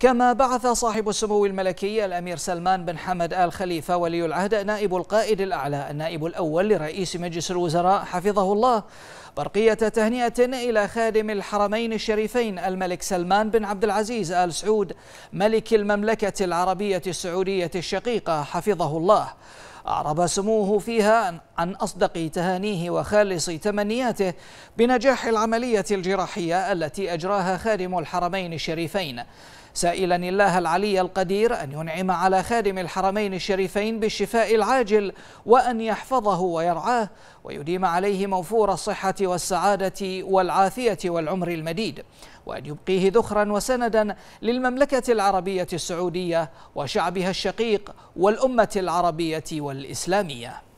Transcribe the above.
كما بعث صاحب السمو الملكي الأمير سلمان بن حمد آل خليفة ولي العهد نائب القائد الأعلى النائب الأول لرئيس مجلس الوزراء حفظه الله برقية تهنئة إلى خادم الحرمين الشريفين الملك سلمان بن عبد العزيز آل سعود ملك المملكة العربية السعودية الشقيقة حفظه الله أعرب سموه فيها عن أصدق تهانيه وخالص تمنياته بنجاح العملية الجراحية التي أجراها خادم الحرمين الشريفين سائلا الله العلي القدير أن ينعم على خادم الحرمين الشريفين بالشفاء العاجل وأن يحفظه ويرعاه ويديم عليه موفور الصحة والسعادة والعافية والعمر المديد وأن يبقيه ذخرا وسندا للمملكة العربية السعودية وشعبها الشقيق والأمة العربية والإسلامية